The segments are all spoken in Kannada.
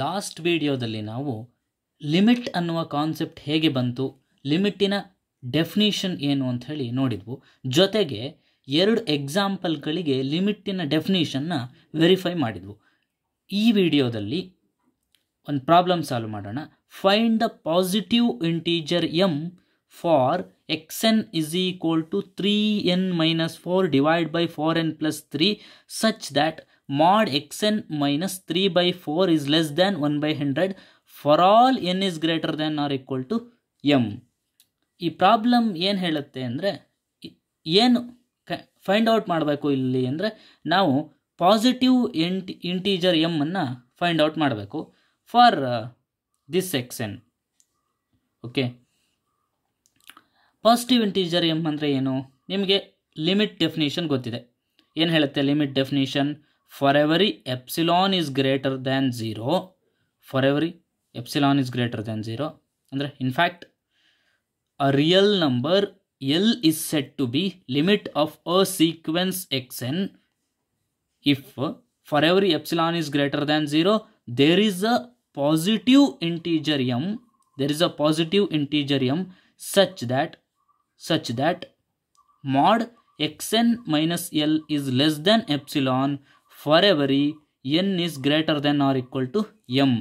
ಲಾಸ್ಟ್ ವಿಡಿಯೋದಲ್ಲಿ ನಾವು ಲಿಮಿಟ್ ಅನ್ನುವ ಕಾನ್ಸೆಪ್ಟ್ ಹೇಗೆ ಬಂತು ಲಿಮಿಟಿನ ಡೆಫಿನಿಷನ್ ಏನು ಅಂತ ಹೇಳಿ ನೋಡಿದ್ವು ಜೊತೆಗೆ ಎರಡು ಎಕ್ಸಾಂಪಲ್ಗಳಿಗೆ ಲಿಮಿಟಿನ ಡೆಫಿನೇಷನ್ನ ವೆರಿಫೈ ಮಾಡಿದ್ವು ಈ ವಿಡಿಯೋದಲ್ಲಿ ಒಂದು ಪ್ರಾಬ್ಲಮ್ ಸಾಲ್ವ್ ಮಾಡೋಣ find the positive integer M for X N is equal to three N minus four divide by four N plus three such that X N minus three by four is less than one by hundred for all N is greater than or equal to M ಈ ಪ್ರಾಬ್ಲಮ್ uh, ಏನು ಹೇಳುತ್ತೆ ಅಂದರೆ ಏನು ಫೈಂಡ್ ಔಟ್ ಮಾಡಬೇಕು ಇಲ್ಲಿ ಅಂದರೆ ನಾವು ಪಾಸಿಟಿವ್ ಇಂಟ್ ಇಂಟೀಜರ್ ಎಮ್ಮನ್ನು ಫೈಂಡ್ ಔಟ್ ಮಾಡಬೇಕು for this X N okay positive integer M ಅಂದರೆ ಏನು ನಿಮಗೆ ಲಿಮಿಟ್ ಡೆಫಿನೇಷನ್ ಗೊತ್ತಿದೆ ಏನು ಹೇಳುತ್ತೆ limit definition for every epsilon is greater than 0 for every epsilon is greater than 0 ಅಂದರೆ in fact a real number L is said to be limit of a sequence xn if for every epsilon is greater than 0 there is a positive integer m there is a positive integer m such that such that mod xn minus L is less than epsilon for every N is greater than or equal to M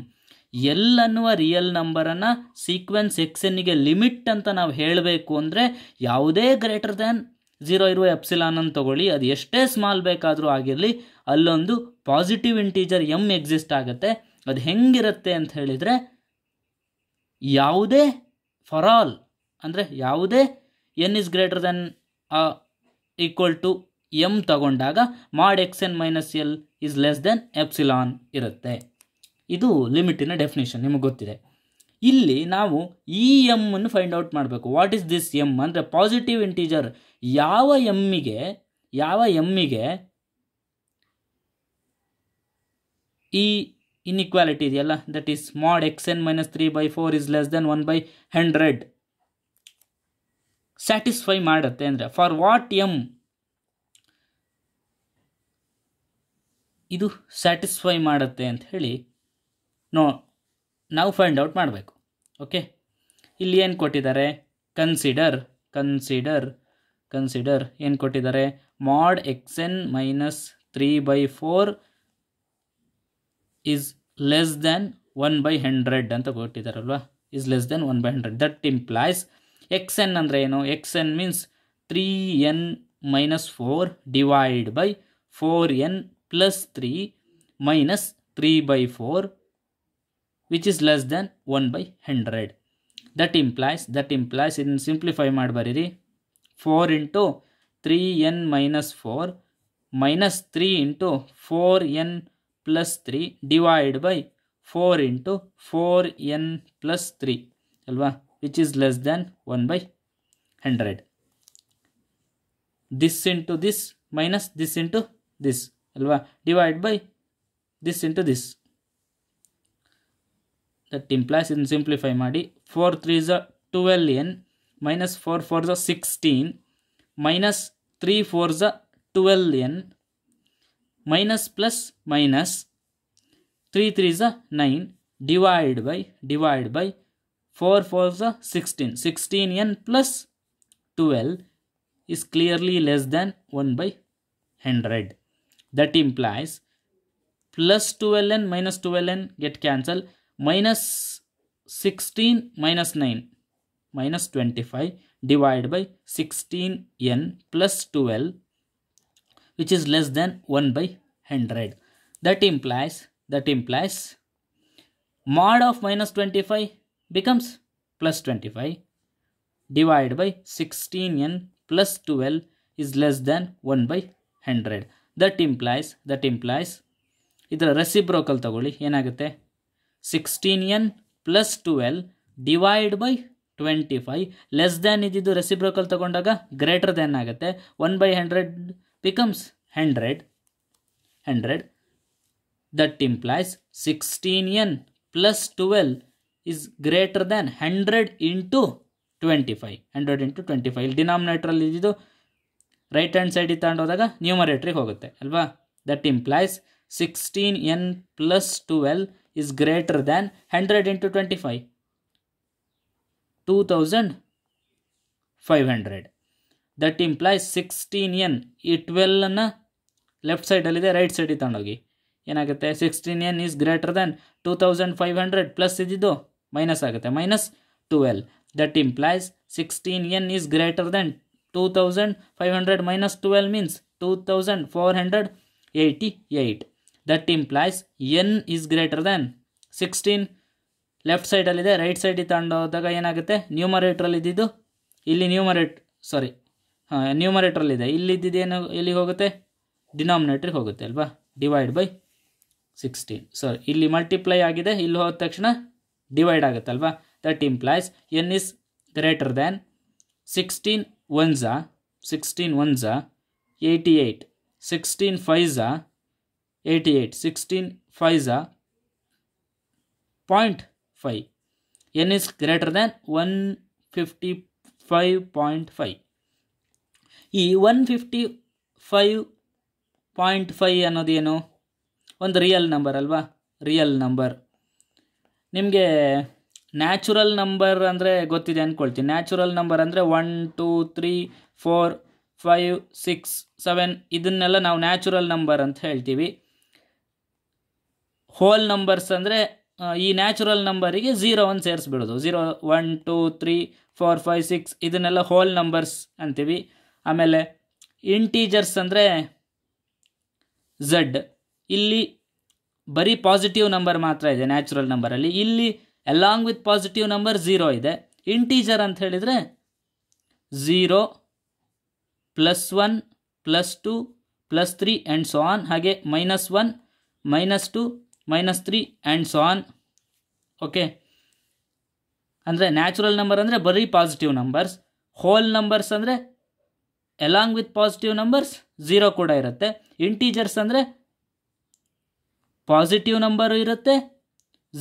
L ಅನ್ನುವ ರಿಯಲ್ ನಂಬರನ್ನು ಸೀಕ್ವೆನ್ಸ್ ಎಕ್ಸ್ ಎನ್ಗೆ ಲಿಮಿಟ್ ಅಂತ ನಾವು ಹೇಳಬೇಕು ಅಂದರೆ ಯಾವುದೇ ಗ್ರೇಟರ್ ದ್ಯಾನ್ ಝೀರೋ ಇರುವ ಎಪ್ಸಿಲಾನನ್ನು ತಗೊಳ್ಳಿ ಅದು ಎಷ್ಟೇ ಸ್ಮಾಲ್ ಬೇಕಾದರೂ ಆಗಿರಲಿ ಅಲ್ಲೊಂದು ಪಾಸಿಟಿವ್ ಇಂಟೀಜರ್ ಎಮ್ ಎಕ್ಸಿಸ್ಟ್ ಆಗುತ್ತೆ ಅದು ಹೆಂಗಿರುತ್ತೆ ಅಂತ ಹೇಳಿದರೆ ಯಾವುದೇ ಫಾರ್ ಆಲ್ ಅಂದರೆ ಯಾವುದೇ N is greater than equal to M ತಗೊಂಡಾಗ mod X N minus L is less than epsilon ಇರುತ್ತೆ ಇದು ಲಿಮಿಟಿನ ಡೆಫಿನೇಷನ್ ನಿಮಗೆ ಗೊತ್ತಿದೆ ಇಲ್ಲಿ ನಾವು ಎಮ್ ಎಮ್ಮನ್ನು ಫೈಂಡ್ ಔಟ್ ಮಾಡಬೇಕು ವಾಟ್ ಇಸ್ ದಿಸ್ ಎಮ್ ಅಂದರೆ ಪಾಸಿಟಿವ್ ಇಂಟೀಜರ್ ಯಾವ ಎಮ್ಮಿಗೆ ಯಾವ ಎಮ್ಮಿಗೆ ಈ ಇನ್ಇಕ್ವಾಲಿಟಿ ಇದೆಯಲ್ಲ that is mod X N minus three by four is less than one by hundred satisfy ಮಾಡುತ್ತೆ ಅಂದರೆ ಫಾರ್ ವಾಟ್ ಎಮ್ ಇದು ಸ್ಯಾಟಿಸ್ಫೈ ಮಾಡುತ್ತೆ ಅಂತ ಹೇಳಿ ನೋ ನಾವು ಫೈಂಡ್ ಔಟ್ ಮಾಡಬೇಕು ಓಕೆ ಇಲ್ಲಿ ಏನು ಕೊಟ್ಟಿದ್ದಾರೆ ಕನ್ಸಿಡರ್ ಕನ್ಸಿಡರ್ ಕನ್ಸಿಡರ್ ಏನು ಕೊಟ್ಟಿದ್ದಾರೆ mod X N minus three by four is less than one by hundred ಅಂತ ಕೊಟ್ಟಿದ್ದಾರಲ್ವಾ is less than one by hundred that implies X N ಅಂದರೆ ಏನು X N means three N minus four divide by four N plus 3 minus 3 by 4 which is less than 1 by 100. That implies, that implies, in simplify madbariri, 4 into 3n minus 4 minus 3 into 4n plus 3 divided by 4 into 4n plus 3, alwa, which is less than 1 by 100. This into this minus this into this ಅಲ್ವಾ divide by this into this that implies ಇದನ್ನು ಸಿಂಪ್ಲಿಫೈ ಮಾಡಿ ಫೋರ್ ತ್ರೀ ಝ twelve N minus four four ಝ ಸಿಕ್ಸ್ಟೀನ್ ಮೈನಸ್ ತ್ರೀ ಫೋರ್ ಝ twelve N minus plus minus three three ಝ nine divide by divide by four four ಝ sixteen sixteen N plus twelve is clearly less than 1 by 100. That implies plus 12n minus 12n get cancelled. Minus 16 minus 9 minus 25 divided by 16n plus 12 which is less than 1 by 100. That implies, that implies mod of minus 25 becomes plus 25 divided by 16n plus 12 is less than 1 by 100. That implies that implies ಇದರ ರೆಸಿಬ್ರೋಕಲ್ ತಗೊಳ್ಳಿ ಏನಾಗುತ್ತೆ sixteen N plus twelve divide by twenty five less than ಇದ್ದಿದ್ದು ರೆಸಿಬ್ರೋಕಲ್ ತಗೊಂಡಾಗ ಗ್ರೇಟರ್ ದ್ಯಾನ್ ಆಗುತ್ತೆ one by hundred becomes hundred hundred that implies sixteen N plus twelve is greater than hundred into twenty five hundred into twenty five ಇಲ್ಲಿ ಡಿನಾಮಿನೇಟ್ರಲ್ಲಿ ಇದ್ದಿದ್ದು ರೈಟ್ ಹ್ಯಾಂಡ್ ಸೈಡಿಗೆ ತಗೊಂಡು ನ್ಯೂಮರೇಟ್ರಿಗೆ ಹೋಗುತ್ತೆ ಅಲ್ವಾ that implies sixteen N plus twelve is greater than hundred into twenty five two thousand five hundred that implies sixteen N ಈ ಟ್ವೆಲ್ಲನ್ನು ಲೆಫ್ಟ್ ಸೈಡಲ್ಲಿದೆ ರೈಟ್ ಸೈಡಿಗೆ ತಗೊಂಡೋಗಿ ಏನಾಗುತ್ತೆ sixteen N is greater than two thousand five hundred plus ಇದ್ದಿದ್ದು ಮೈನಸ್ ಆಗುತ್ತೆ minus twelve that implies sixteen N is greater than two five hundred minus means thousand four hundred eighty eight that implies N is greater than sixteen left ಸೈಡಲ್ಲಿದೆ ರೈಟ್ ಸೈಡಿಗೆ ತಗೊಂಡೋದಾಗ ಏನಾಗುತ್ತೆ ನ್ಯೂಮರೇಟ್ರಲ್ಲಿ ಇದ್ದಿದ್ದು ಇಲ್ಲಿ ನ್ಯೂಮರೇಟ್ ಸಾರಿ ಹಾಂ ನ್ಯೂಮರೇಟ್ರಲ್ಲಿದೆ ಏನು ಎಲ್ಲಿಗೆ ಹೋಗುತ್ತೆ ಡಿನಾಮಿನೇಟ್ರಿಗೆ ಹೋಗುತ್ತೆ ಅಲ್ವಾ ಡಿವೈಡ್ ಬೈ ಸಿಕ್ಸ್ಟೀನ್ ಸಾರಿ ಇಲ್ಲಿ ಮಲ್ಟಿಪ್ಲೈ ಆಗಿದೆ ಇಲ್ಲಿ ಹೋದ ತಕ್ಷಣ ಡಿವೈಡ್ ಆಗುತ್ತೆ ಅಲ್ವಾ that implies N is greater than sixteen ಒನ್ಝಾ sixteen ones eighty eight sixteen five eighty eight sixteen five point five N is greater than one fifty five point five ಈ one fifty five point five ಅನ್ನೋದೇನು ಒಂದು ರಿಯಲ್ ನಂಬರ್ ಅಲ್ವಾ ರಿಯಲ್ ನಂಬರ್ ನಿಮಗೆ ನ್ಯಾಚುರಲ್ ನಂಬರ್ ಅಂದರೆ ಗೊತ್ತಿದೆ ಅಂದ್ಕೊಳ್ತೀನಿ ನ್ಯಾಚುರಲ್ ನಂಬರ್ ಅಂದರೆ one two three four five six seven ಇದನ್ನೆಲ್ಲ ನಾವು ನ್ಯಾಚುರಲ್ ನಂಬರ್ ಅಂತ ಹೇಳ್ತೀವಿ ಹೋಲ್ ನಂಬರ್ಸ್ ಅಂದರೆ ಈ ನ್ಯಾಚುರಲ್ ನಂಬರಿಗೆ ಝೀರೋವನ್ನು ಸೇರಿಸ್ಬಿಡೋದು zero one two three four five six ಇದನ್ನೆಲ್ಲ ಹೋಲ್ ನಂಬರ್ಸ್ ಅಂತೀವಿ ಆಮೇಲೆ ಇಂಟೀಜರ್ಸ್ ಅಂದರೆ ಝಡ್ ಇಲ್ಲಿ ಬರೀ ಪಾಸಿಟಿವ್ ನಂಬರ್ ಮಾತ್ರ ಇದೆ ನ್ಯಾಚುರಲ್ ನಂಬರಲ್ಲಿ ಇಲ್ಲಿ along with positive number zero ಇದೆ ಇಂಟೀಜರ್ ಅಂತ ಹೇಳಿದರೆ zero plus one plus two plus three and so on ಹಾಗೆ minus one minus two minus three and so on okay ಅಂದರೆ ನ್ಯಾಚುರಲ್ ನಂಬರ್ ಅಂದರೆ ಬರೀ ಪಾಸಿಟಿವ್ ನಂಬರ್ಸ್ ಹೋಲ್ ನಂಬರ್ಸ್ ಅಂದರೆ along with positive numbers zero ಕೂಡ ಇರುತ್ತೆ ಇಂಟೀಜರ್ಸ್ ಅಂದರೆ ಪಾಸಿಟಿವ್ ನಂಬರು ಇರುತ್ತೆ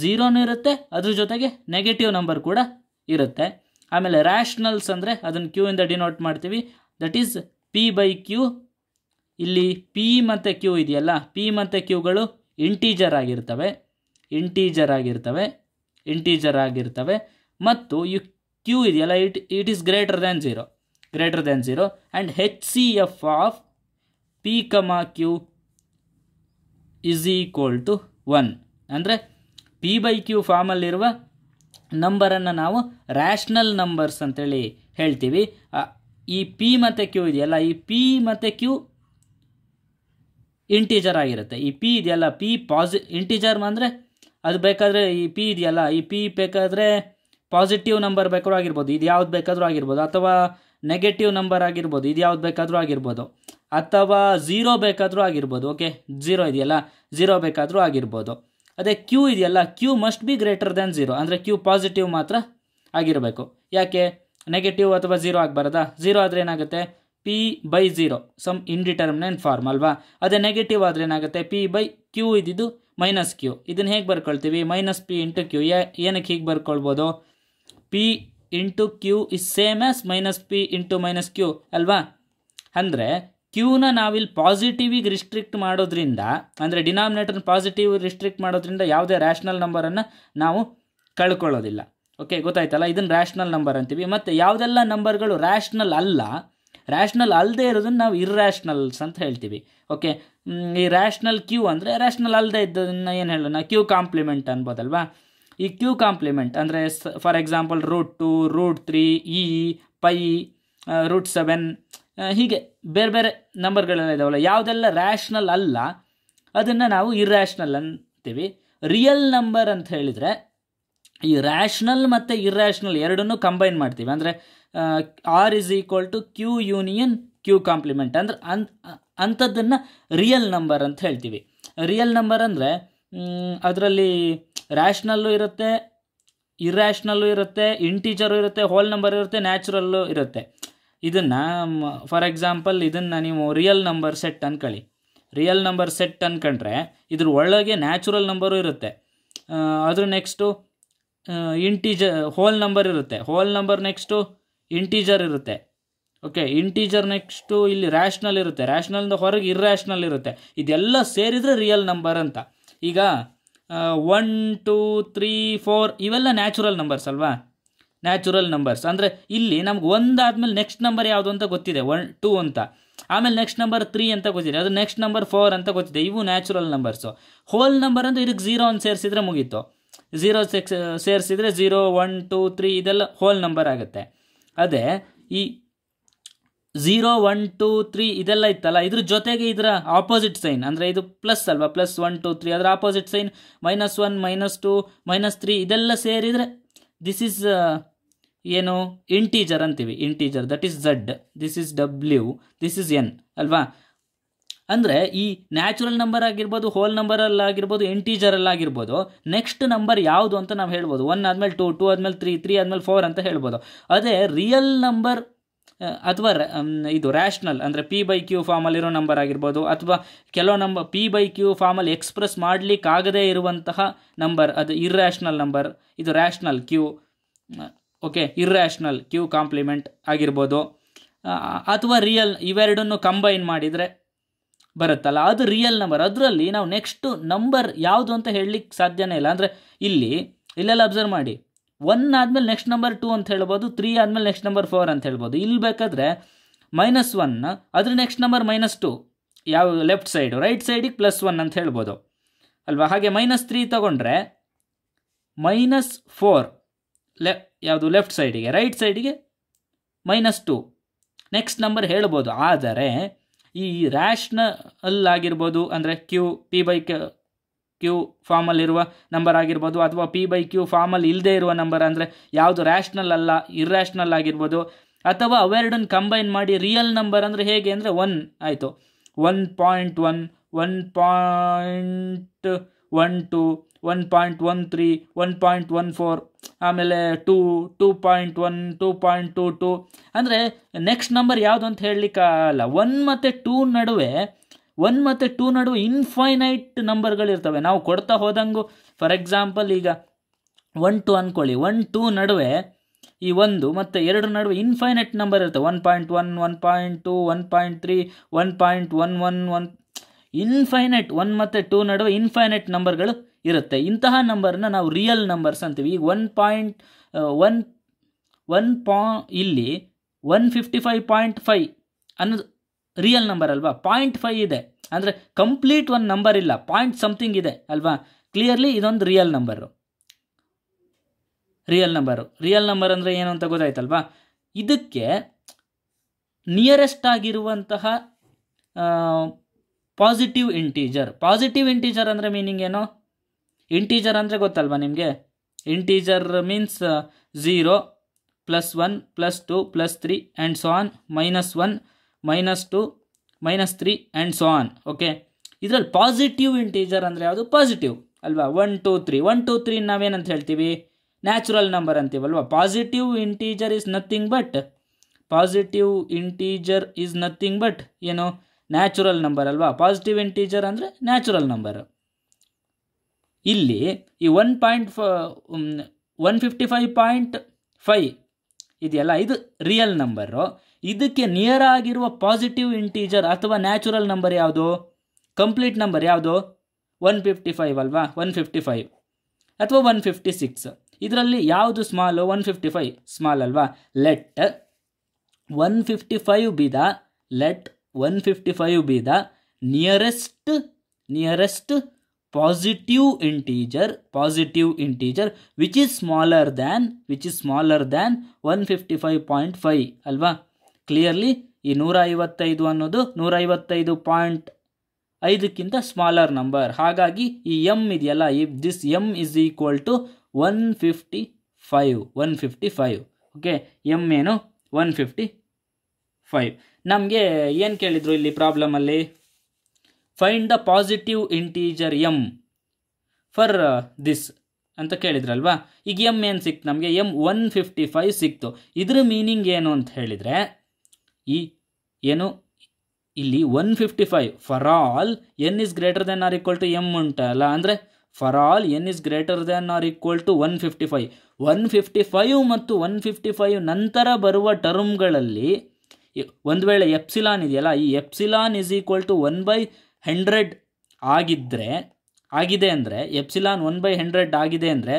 ಝೀರೋನೂ ಇರುತ್ತೆ ಅದ್ರ ಜೊತೆಗೆ ನೆಗೆಟಿವ್ ನಂಬರ್ ಕೂಡ ಇರುತ್ತೆ ಆಮೇಲೆ ರ್ಯಾಷ್ನಲ್ಸ್ ಅಂದರೆ ಅದನ್ನು ಕ್ಯೂ ಇಂದ ಡಿನೋಟ್ ಮಾಡ್ತೀವಿ that is P by Q ಇಲ್ಲಿ ಪಿ ಮತ್ತು ಕ್ಯೂ ಇದೆಯಲ್ಲ ಪಿ ಮತ್ತು ಕ್ಯೂಗಳು ಇಂಟೀಜರ್ ಆಗಿರ್ತವೆ ಇಂಟೀಜರ್ ಆಗಿರ್ತವೆ ಇಂಟೀಜರ್ ಆಗಿರ್ತವೆ ಮತ್ತು ಯು ಕ್ಯೂ ಇದೆಯಲ್ಲ it it is greater than zero greater than zero and H C F of P comma Q is equal to one ಅಂದರೆ ಪಿ ಬೈ ಕ್ಯೂ ಫಾರ್ಮಲ್ಲಿರುವ ನಂಬರನ್ನು ನಾವು ರ್ಯಾಷ್ನಲ್ ನಂಬರ್ಸ್ ಅಂತೇಳಿ ಹೇಳ್ತೀವಿ ಈ ಪಿ ಮತ್ತು ಕ್ಯೂ ಇದೆಯಲ್ಲ ಈ ಪಿ ಮತ್ತು ಕ್ಯೂ ಇಂಟಿಜರ್ ಆಗಿರುತ್ತೆ ಈ ಪಿ ಇದೆಯಲ್ಲ ಪಿ ಪಾಸಿ ಇಂಟಿಜರ್ ಅಂದರೆ ಅದು ಬೇಕಾದರೆ ಈ ಪಿ ಇದೆಯಲ್ಲ ಈ ಪಿ ಬೇಕಾದರೆ ಪಾಸಿಟಿವ್ ನಂಬರ್ ಬೇಕಾದ್ರೂ ಆಗಿರ್ಬೋದು ಇದು ಯಾವ್ದು ಬೇಕಾದರೂ ಆಗಿರ್ಬೋದು ಅಥವಾ ನೆಗೆಟಿವ್ ನಂಬರ್ ಆಗಿರ್ಬೋದು ಇದು ಯಾವ್ದು ಬೇಕಾದರೂ ಆಗಿರ್ಬೋದು ಅಥವಾ ಝೀರೋ ಬೇಕಾದರೂ ಆಗಿರ್ಬೋದು ಓಕೆ ಝೀರೋ ಇದೆಯಲ್ಲ ಝೀರೋ ಬೇಕಾದರೂ ಆಗಿರ್ಬೋದು ಅದೇ ಕ್ಯೂ ಇದೆಯಲ್ಲ Q must be greater than zero ಅಂದರೆ ಕ್ಯೂ ಪಾಸಿಟಿವ್ ಮಾತ್ರ ಆಗಿರಬೇಕು ಯಾಕೆ ನೆಗೆಟಿವ್ ಅಥವಾ ಝೀರೋ ಆಗಬಾರ್ದಾ ಝೀರೋ ಆದರೆ ಏನಾಗುತ್ತೆ P by zero some indeterminate form ಅಲ್ವಾ ಅದೇ ನೆಗೆಟಿವ್ ಆದರೆ ಏನಾಗುತ್ತೆ ಪಿ ಬೈ ಕ್ಯೂ ಇದ್ದಿದ್ದು ಮೈನಸ್ ಕ್ಯೂ ಇದನ್ನು ಹೇಗೆ ಬರ್ಕೊಳ್ತೀವಿ ಮೈನಸ್ ಪಿ ಇಂಟು ಕ್ಯೂ ಏನಕ್ಕೆ ಹೀಗೆ ಬರ್ಕೊಳ್ಬೋದು P into Q is same as minus P into minus Q ಅಲ್ವಾ ಅಂದರೆ ಕ್ಯೂನ ನಾವಿಲ್ಲಿ ಪಾಸಿಟಿವಿಗೆ ರಿಸ್ಟ್ರಿಕ್ಟ್ ಮಾಡೋದ್ರಿಂದ ಅಂದರೆ ಡಿನಾಮಿನೇಟರ್ನ ಪಾಸಿಟಿವ್ ರಿಸ್ಟ್ರಿಕ್ಟ್ ಮಾಡೋದ್ರಿಂದ ಯಾವುದೇ ರ್ಯಾಷನಲ್ ನಂಬರನ್ನು ನಾವು ಕಳ್ಕೊಳ್ಳೋದಿಲ್ಲ ಓಕೆ ಗೊತ್ತಾಯ್ತಲ್ಲ ಇದನ್ನು ರ್ಯಾಷನಲ್ ನಂಬರ್ ಅಂತೀವಿ ಮತ್ತು ಯಾವುದೆಲ್ಲ ನಂಬರ್ಗಳು ರ್ಯಾಷನಲ್ ಅಲ್ಲ ರ್ಯಾಷನಲ್ ಅಲ್ಲದೆ ಇರೋದನ್ನು ನಾವು ಇರ್ರ್ಯಾಷನಲ್ಸ್ ಅಂತ ಹೇಳ್ತೀವಿ ಓಕೆ ಈ ರ್ಯಾಷನಲ್ ಕ್ಯೂ ಅಂದರೆ ರ್ಯಾಷನಲ್ ಅಲ್ಲದೆ ಇದ್ದದನ್ನು ಏನು ಹೇಳೋಣ ಕ್ಯೂ ಕಾಂಪ್ಲಿಮೆಂಟ್ ಅನ್ಬೋದಲ್ವಾ ಈ ಕ್ಯೂ ಕಾಂಪ್ಲಿಮೆಂಟ್ ಅಂದರೆ for example root two root three E pi root seven ಹೀಗೆ ಬೇರೆ ಬೇರೆ ನಂಬರ್ಗಳೆಲ್ಲ ಇದಾವಲ್ಲ ಯಾವುದೆಲ್ಲ ರ್ಯಾಷ್ನಲ್ ಅಲ್ಲ ಅದನ್ನು ನಾವು ಇರ್ರ್ಯಾಷ್ನಲ್ ಅಂತೀವಿ ರಿಯಲ್ ನಂಬರ್ ಅಂತ ಹೇಳಿದರೆ ಈ ರ್ಯಾಷ್ನಲ್ ಮತ್ತು ಇರ್ರ್ಯಾಷ್ನಲ್ ಎರಡನ್ನೂ ಕಂಬೈನ್ ಮಾಡ್ತೀವಿ ಅಂದರೆ R is equal to Q union Q complement ಅಂದರೆ ಅನ್ ಅಂಥದ್ದನ್ನು ರಿಯಲ್ ನಂಬರ್ ಅಂತ ಹೇಳ್ತೀವಿ ರಿಯಲ್ ನಂಬರ್ ಅಂದರೆ ಅದರಲ್ಲಿ ರ್ಯಾಷ್ನಲ್ಲೂ ಇರುತ್ತೆ ಇರ್ರ್ಯಾಷ್ನಲ್ಲೂ ಇರುತ್ತೆ ಇಂಟೀಜರು ಇರುತ್ತೆ ಹೋಲ್ ನಂಬರ್ ಇರುತ್ತೆ ನ್ಯಾಚುರಲ್ಲೂ ಇರುತ್ತೆ ಇದನ್ನು ಫಾರ್ ಎಕ್ಸಾಂಪಲ್ ಇದನ್ನು ನೀವು ರಿಯಲ್ ನಂಬರ್ ಸೆಟ್ ಅಂದ್ಕೊಳ್ಳಿ ರಿಯಲ್ ನಂಬರ್ ಸೆಟ್ ಅಂದ್ಕೊಂಡ್ರೆ ಇದ್ರ ಒಳಗೆ ನ್ಯಾಚುರಲ್ ನಂಬರು ಇರುತ್ತೆ ಅದ್ರ ನೆಕ್ಸ್ಟು ಇಂಟೀಜ ಹೋಲ್ ನಂಬರ್ ಇರುತ್ತೆ ಹೋಲ್ ನಂಬರ್ ನೆಕ್ಸ್ಟು ಇಂಟೀಜರ್ ಇರುತ್ತೆ ಓಕೆ ಇಂಟೀಜರ್ ನೆಕ್ಸ್ಟು ಇಲ್ಲಿ ರ್ಯಾಷ್ನಲ್ ಇರುತ್ತೆ ರ್ಯಾಷ್ನಲ್ದ ಹೊರಗೆ ಇರ್ರ್ಯಾಷ್ನಲ್ ಇರುತ್ತೆ ಇದೆಲ್ಲ ಸೇರಿದರೆ ರಿಯಲ್ ನಂಬರ್ ಅಂತ ಈಗ ಒನ್ ಟೂ ತ್ರೀ ಫೋರ್ ಇವೆಲ್ಲ ನ್ಯಾಚುರಲ್ ನಂಬರ್ಸ್ ಅಲ್ವಾ ನ್ಯಾಚುರಲ್ ನಂಬರ್ಸ್ ಅಂದರೆ ಇಲ್ಲಿ ನಮ್ಗೆ ಒಂದಾದ್ಮೇಲೆ ನೆಕ್ಸ್ಟ್ ನಂಬರ್ ಯಾವುದು ಅಂತ ಗೊತ್ತಿದೆ ಒನ್ ಟೂ ಅಂತ ಆಮೇಲೆ ನೆಕ್ಸ್ಟ್ ನಂಬರ್ ತ್ರೀ ಅಂತ ಗೊತ್ತಿದೆ ಅದು ನೆಕ್ಸ್ಟ್ ನಂಬರ್ ಫೋರ್ ಅಂತ ಗೊತ್ತಿದೆ ಇವು ನ್ಯಾಚುರಲ್ ನಂಬರ್ಸು ಹೋಲ್ ನಂಬರ್ ಅಂದರೆ ಇದಕ್ಕೆ ಝೀರೋ ಅಂತ ಸೇರಿಸಿದ್ರೆ ಮುಗೀತು ಝೀರೋ ಸಿಕ್ಸ್ ಸೇರಿಸಿದ್ರೆ ಝೀರೋ ಒನ್ ಟೂ ತ್ರೀ ಇದೆಲ್ಲ ಹೋಲ್ ನಂಬರ್ ಆಗುತ್ತೆ ಅದೇ ಈ ಝೀರೋ ಒನ್ ಟೂ ತ್ರೀ ಇದೆಲ್ಲ ಇತ್ತಲ್ಲ ಇದ್ರ ಜೊತೆಗೆ ಇದರ ಆಪೋಸಿಟ್ ಸೈನ್ ಅಂದರೆ ಇದು ಪ್ಲಸ್ ಅಲ್ವಾ ಪ್ಲಸ್ ಒನ್ ಟು ತ್ರೀ ಅದರ opposite sign minus one minus two minus three ಇದೆಲ್ಲ ಸೇರಿದರೆ ದಿಸ್ ಈಸ್ ಏನು ಇಂಟೀಜರ್ ಅಂತೀವಿ integer that is Z this is W this is N ಅಲ್ವಾ ಅಂದರೆ ಈ ನ್ಯಾಚುರಲ್ ನಂಬರ್ ಆಗಿರ್ಬೋದು ಹೋಲ್ ನಂಬರಲ್ಲಾಗಿರ್ಬೋದು ಇಂಟೀಜರಲ್ಲಾಗಿರ್ಬೋದು ನೆಕ್ಸ್ಟ್ ನಂಬರ್ ಯಾವುದು ಅಂತ ನಾವು ಹೇಳ್ಬೋದು ಒನ್ ಆದಮೇಲೆ ಟೂ ಟೂ ಆದಮೇಲೆ ತ್ರೀ ತ್ರೀ ಆದಮೇಲೆ ಫೋರ್ ಅಂತ ಹೇಳ್ಬೋದು ಅದೇ ರಿಯಲ್ ನಂಬರ್ ಅಥವಾ ಇದು ರ್ಯಾಷ್ನಲ್ ಅಂದರೆ ಪಿ ಬೈ ಕ್ಯೂ ಫಾರ್ಮಲ್ಲಿರೋ ನಂಬರ್ ಆಗಿರ್ಬೋದು ಅಥವಾ ಕೆಲವು ನಂಬರ್ ಪಿ ಬೈ ಕ್ಯೂ ಫಾರ್ಮಲ್ಲಿ ಎಕ್ಸ್ಪ್ರೆಸ್ ಮಾಡಲಿಕ್ಕಾಗದೇ ಇರುವಂತಹ ನಂಬರ್ ಅದು ಇರ್ರ್ಯಾಷ್ನಲ್ ನಂಬರ್ ಇದು rational Q okay irrational Q complement ಆಗಿರ್ಬೋದು ಅಥವಾ ರಿಯಲ್ ಇವೆರಡನ್ನು ಕಂಬೈನ್ ಮಾಡಿದರೆ ಬರುತ್ತಲ್ಲ ಅದು ರಿಯಲ್ ನಂಬರ್ ಅದರಲ್ಲಿ ನಾವು ನೆಕ್ಸ್ಟು ನಂಬರ್ ಯಾವುದು ಅಂತ ಹೇಳಲಿಕ್ಕೆ ಸಾಧ್ಯನೇ ಇಲ್ಲ ಅಂದರೆ ಇಲ್ಲಿ ಇಲ್ಲೆಲ್ಲ ಅಬ್ಸರ್ವ್ ಮಾಡಿ ಒನ್ ಆದಮೇಲೆ ನೆಕ್ಸ್ಟ್ ನಂಬರ್ ಟೂ ಅಂತ ಹೇಳ್ಬೋದು ತ್ರೀ ಆದಮೇಲೆ ನೆಕ್ಸ್ಟ್ ನಂಬರ್ ಫೋರ್ ಅಂತ ಹೇಳ್ಬೋದು ಇಲ್ಲಿ ಬೇಕಾದರೆ ಮೈನಸ್ ಒನ್ ಅದ್ರ ನೆಕ್ಸ್ಟ್ ನಂಬರ್ ಮೈನಸ್ ಟು ಯಾವ ಲೆಫ್ಟ್ ಸೈಡು ರೈಟ್ ಸೈಡಿಗೆ ಪ್ಲಸ್ ಒನ್ ಅಂತ ಹೇಳ್ಬೋದು ಅಲ್ವಾ ಹಾಗೆ ಮೈನಸ್ ತ್ರೀ ತಗೊಂಡ್ರೆ ಮೈನಸ್ ಫೋರ್ ಲೆ ಯಾವುದು ಲೆಫ್ಟ್ ಸೈಡಿಗೆ ರೈಟ್ ಸೈಡಿಗೆ ಮೈನಸ್ ಟು ನೆಕ್ಸ್ಟ್ ನಂಬರ್ ಹೇಳ್ಬೋದು ಆದರೆ ಈ ರ್ಯಾಷ್ನಲ್ ಆಗಿರ್ಬೋದು ಅಂದರೆ ಕ್ಯೂ ಪಿ ಬೈ ಕ್ಯೂ ಫಾರ್ಮಲ್ಲಿರುವ ನಂಬರ್ ಆಗಿರ್ಬೋದು ಅಥವಾ ಪಿ ಬೈ ಕ್ಯೂ ಫಾರ್ಮಲ್ಲಿ ಇಲ್ಲದೆ ಇರುವ ನಂಬರ್ ಅಂದರೆ ಯಾವುದು ರ್ಯಾಷ್ನಲ್ ಅಲ್ಲ ಇರ್ರ್ಯಾಷ್ನಲ್ ಆಗಿರ್ಬೋದು ಅಥವಾ ಅವೆರಡನ್ನು ಕಂಬೈನ್ ಮಾಡಿ ರಿಯಲ್ ನಂಬರ್ ಅಂದರೆ ಹೇಗೆ ಅಂದರೆ ಒನ್ ಆಯಿತು one point one one point one two one point one three one point one four ಆಮೇಲೆ two two point one two point two two ಅಂದರೆ ನೆಕ್ಸ್ಟ್ ನಂಬರ್ ಯಾವುದು ಅಂತ ಅಲ್ಲ ಒನ್ ಮತ್ತು ಟೂ ನಡುವೆ ಒನ್ ಮತ್ತು ಟೂ ನಡುವೆ ಇನ್ಫೈನೈಟ್ ನಂಬರ್ಗಳಿರ್ತವೆ ನಾವು ಕೊಡ್ತಾ ಹೋದಂಗು ಫಾರ್ ಎಕ್ಸಾಂಪಲ್ ಈಗ ಒನ್ ಟು ಅಂದ್ಕೊಳ್ಳಿ ಒನ್ ಟೂ ನಡುವೆ ಈ ಒಂದು ಮತ್ತು ಎರಡು ನಡುವೆ ಇನ್ಫೈನೈಟ್ ನಂಬರ್ ಇರುತ್ತೆ one point one one point two one point three one point one one one infinite one ಮತ್ತು ಟೂ ನಡುವೆ ಇನ್ಫೈನೈಟ್ ನಂಬರ್ಗಳು ಇರುತ್ತೆ ಇಂತಹ ನಂಬರ್ನ ನಾವು ರಿಯಲ್ ನಂಬರ್ಸ್ ಅಂತೀವಿ ಈಗ ಒನ್ ಪಾಯಿಂಟ್ ಒನ್ ಒನ್ ಪಾ ಇಲ್ಲಿ one fifty five point five ಅನ್ನೋದು ರಿಯಲ್ ನಂಬರ್ ಅಲ್ವಾ ಪಾಯಿಂಟ್ ಫೈವ್ ಇದೆ ಅಂದರೆ ಕಂಪ್ಲೀಟ್ ಒಂದು ನಂಬರ್ ಇಲ್ಲ ಪಾಯಿಂಟ್ ಸಮಥಿಂಗ್ ಇದೆ ಅಲ್ವಾ ಕ್ಲಿಯರ್ಲಿ ಇದೊಂದು real number real number real number ಅಂದರೆ ಏನು ಅಂತ ಗೊತ್ತಾಯ್ತಲ್ವಾ ಇದಕ್ಕೆ ನಿಯರೆಸ್ಟ್ ಆಗಿರುವಂತಹ ಪಾಸಿಟಿವ್ ಇಂಟೀಜರ್ ಪಾಸಿಟಿವ್ ಇಂಟೀಜರ್ ಅಂದರೆ ಮೀನಿಂಗ್ ಏನು ಇಂಟೀಜರ್ ಅಂದರೆ ಗೊತ್ತಲ್ವಾ ನಿಮಗೆ integer means zero plus one plus two plus three and on minus one minus two minus three and on okay ಇದರಲ್ಲಿ ಪಾಸಿಟಿವ್ ಇಂಟೀಜರ್ ಅಂದರೆ ಯಾವುದು ಪಾಸಿಟಿವ್ ಅಲ್ವಾ one two three one two three ನಾವೇನಂತ ಹೇಳ್ತೀವಿ ನ್ಯಾಚುರಲ್ ನಂಬರ್ ಅಂತೀವಲ್ವಾ positive integer is nothing but positive integer is nothing but ಏನು ನ್ಯಾಚುರಲ್ ನಂಬರ್ ಅಲ್ವಾ ಪಾಸಿಟಿವ್ ಇಂಟೀಜರ್ ಅಂದರೆ ನ್ಯಾಚುರಲ್ ನಂಬರ್ ಇಲ್ಲಿ ಈ ಒನ್ ಪಾಯಿಂಟ್ ಫ one fifty five point five ಇದೆಯಲ್ಲ ಇದು ರಿಯಲ್ ನಂಬರು ಇದಕ್ಕೆ ನಿಯರ್ ಆಗಿರುವ ಪಾಸಿಟಿವ್ ಇಂಟೀಜರ್ ಅಥವಾ ನ್ಯಾಚುರಲ್ ನಂಬರ್ ಯಾವುದು ಕಂಪ್ಲೀಟ್ ನಂಬರ್ ಯಾವುದು ಒನ್ ಫಿಫ್ಟಿ ಫೈವ್ ಅಲ್ವಾ ಒನ್ ಫಿಫ್ಟಿ ಫೈವ್ ಅಥವಾ ಒನ್ ಫಿಫ್ಟಿ ಸಿಕ್ಸ್ ಇದರಲ್ಲಿ ಯಾವುದು small one fifty five small ಅಲ್ವಾ let one fifty five be let one fifty five B nearest nearest positive positive integer which is smaller than which is smaller than one fifty five point five ಅಲ್ವಾ ಕ್ಲಿಯರ್ಲಿ ಈ ನೂರ ಐವತ್ತೈದು ಅನ್ನೋದು ನೂರ ಐವತ್ತೈದು ಪಾಯಿಂಟ್ ಐದಕ್ಕಿಂತ ಸ್ಮಾಲರ್ ನಂಬರ್ ಹಾಗಾಗಿ ಈ ಎಮ್ ಇದೆಯಲ್ಲ ಈ this M is equal to one fifty five one fifty five okay M ಏನು ಒನ್ ಫಿಫ್ಟಿ ಫೈವ್ ನಮಗೆ ಏನು ಕೇಳಿದರು ಇಲ್ಲಿ ಪ್ರಾಬ್ಲಮಲ್ಲಿ find the positive integer M for this ಅಂತ ಕೇಳಿದ್ರಲ್ವಾ ಈಗ ಎಮ್ ಏನು ಸಿಕ್ತು ನಮಗೆ ಎಮ್ ಒನ್ ಫಿಫ್ಟಿ ಫೈವ್ ಸಿಕ್ತು ಇದ್ರ ಮೀನಿಂಗ್ ಏನು ಅಂತ ಹೇಳಿದರೆ ಈ ಏನು ಇಲ್ಲಿ one fifty five for all N is greater than or equal to M ಉಂಟಲ್ಲ ಅಂದರೆ for all N is greater than or equal to one fifty five one fifty five ಮತ್ತು ಒನ್ ಫಿಫ್ಟಿ ಫೈವ್ ನಂತರ ಬರುವ ಟರ್ಮ್ಗಳಲ್ಲಿ ಒಂದು ವೇಳೆ ಎಪ್ಸಿಲಾನ್ ಇದೆಯಲ್ಲ ಈ epsilon is equal to one by hundred ಆಗಿದ್ದರೆ ಆಗಿದೆ ಅಂದರೆ ಎಪ್ಸಿಲಾನ್ ಒನ್ ಬೈ ಹಂಡ್ರೆಡ್ ಆಗಿದೆ ಅಂದರೆ